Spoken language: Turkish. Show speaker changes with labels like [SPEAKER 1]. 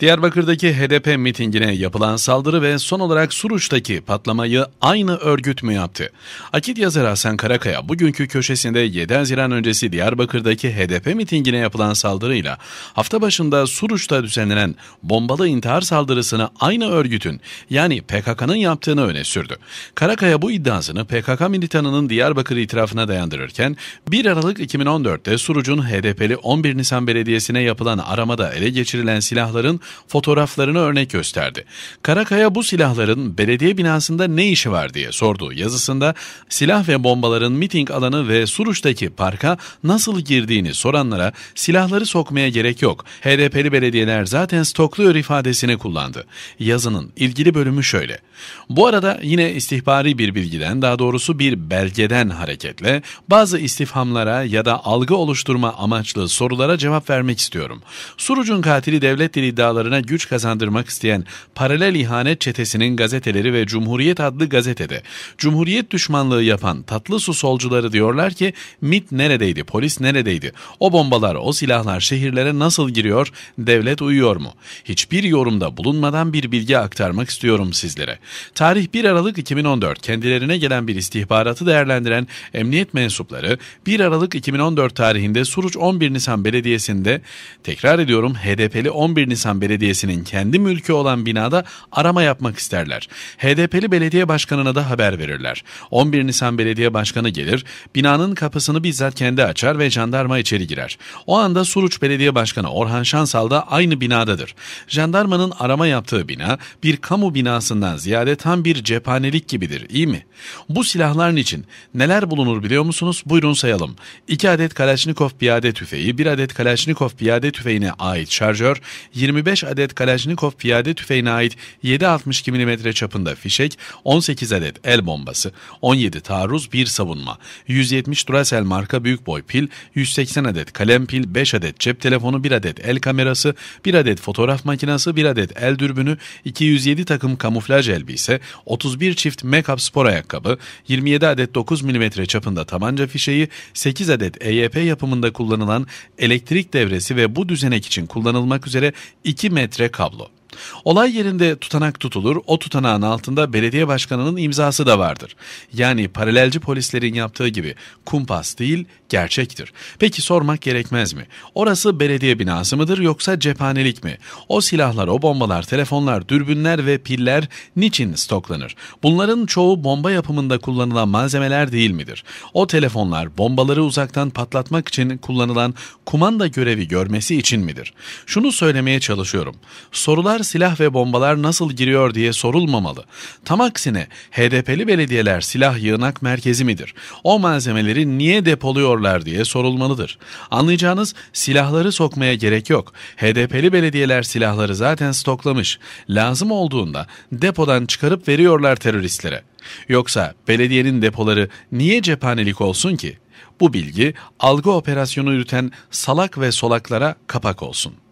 [SPEAKER 1] Diyarbakır'daki HDP mitingine yapılan saldırı ve son olarak Suruç'taki patlamayı aynı örgüt mü yaptı? Akit yazarı Hasan Karakaya bugünkü köşesinde 7 Haziran öncesi Diyarbakır'daki HDP mitingine yapılan saldırıyla hafta başında Suruç'ta düzenlenen bombalı intihar saldırısını aynı örgütün yani PKK'nın yaptığını öne sürdü. Karakaya bu iddiasını PKK militanının Diyarbakır itirafına dayandırırken 1 Aralık 2014'te Suruç'un HDP'li 11 Nisan Belediyesi'ne yapılan aramada ele geçirilen silahların fotoğraflarını örnek gösterdi. Karakaya bu silahların belediye binasında ne işi var diye sordu. yazısında silah ve bombaların miting alanı ve Suruç'taki parka nasıl girdiğini soranlara silahları sokmaya gerek yok. HDP'li belediyeler zaten stokluyor ifadesini kullandı. Yazının ilgili bölümü şöyle. Bu arada yine istihbari bir bilgiden daha doğrusu bir belgeden hareketle bazı istifhamlara ya da algı oluşturma amaçlı sorulara cevap vermek istiyorum. Suruç'un katili devlet dili iddiaları piyamalarına güç kazandırmak isteyen paralel ihanet çetesinin gazeteleri ve Cumhuriyet adlı gazetede Cumhuriyet düşmanlığı yapan tatlı su solcuları diyorlar ki MIT neredeydi, polis neredeydi, o bombalar, o silahlar şehirlere nasıl giriyor, devlet uyuyor mu? Hiçbir yorumda bulunmadan bir bilgi aktarmak istiyorum sizlere. Tarih 1 Aralık 2014 kendilerine gelen bir istihbaratı değerlendiren emniyet mensupları 1 Aralık 2014 tarihinde Suruç 11 Nisan Belediyesi'nde tekrar ediyorum HDP'li 11 Nisan Belediyesi'nde Belediyesi'nin kendi mülkü olan binada arama yapmak isterler. HDP'li belediye başkanına da haber verirler. 11 Nisan belediye başkanı gelir, binanın kapısını bizzat kendi açar ve jandarma içeri girer. O anda Suruç Belediye Başkanı Orhan Şansal da aynı binadadır. Jandarmanın arama yaptığı bina bir kamu binasından ziyade tam bir cephanelik gibidir, iyi mi? Bu silahların için neler bulunur biliyor musunuz? Buyurun sayalım. 2 adet Kalaşnikov piyade tüfeği, 1 adet Kalaşnikov piyade tüfeğine ait şarjör, 25 5 adet Kalashnikov piyade tüfeğine ait 7.62 mm çapında fişek, 18 adet el bombası, 17 taarruz, 1 savunma, 170 Duracell marka büyük boy pil, 180 adet kalem pil, 5 adet cep telefonu, 1 adet el kamerası, 1 adet fotoğraf makinesi, 1 adet el dürbünü, 207 takım kamuflaj elbise, 31 çift make-up spor ayakkabı, 27 adet 9 mm çapında tabanca fişeği, 8 adet EYP yapımında kullanılan elektrik devresi ve bu düzenek için kullanılmak üzere 2 2 metre kablo Olay yerinde tutanak tutulur. O tutanağın altında belediye başkanının imzası da vardır. Yani paralelci polislerin yaptığı gibi kumpas değil gerçektir. Peki sormak gerekmez mi? Orası belediye binası mıdır yoksa cephanelik mi? O silahlar, o bombalar, telefonlar, dürbünler ve piller niçin stoklanır? Bunların çoğu bomba yapımında kullanılan malzemeler değil midir? O telefonlar bombaları uzaktan patlatmak için kullanılan kumanda görevi görmesi için midir? Şunu söylemeye çalışıyorum. Sorular silah ve bombalar nasıl giriyor diye sorulmamalı. Tam aksine HDP'li belediyeler silah yığınak merkezi midir? O malzemeleri niye depoluyorlar diye sorulmalıdır. Anlayacağınız silahları sokmaya gerek yok. HDP'li belediyeler silahları zaten stoklamış. Lazım olduğunda depodan çıkarıp veriyorlar teröristlere. Yoksa belediyenin depoları niye cephanelik olsun ki? Bu bilgi algı operasyonu yürüten salak ve solaklara kapak olsun.''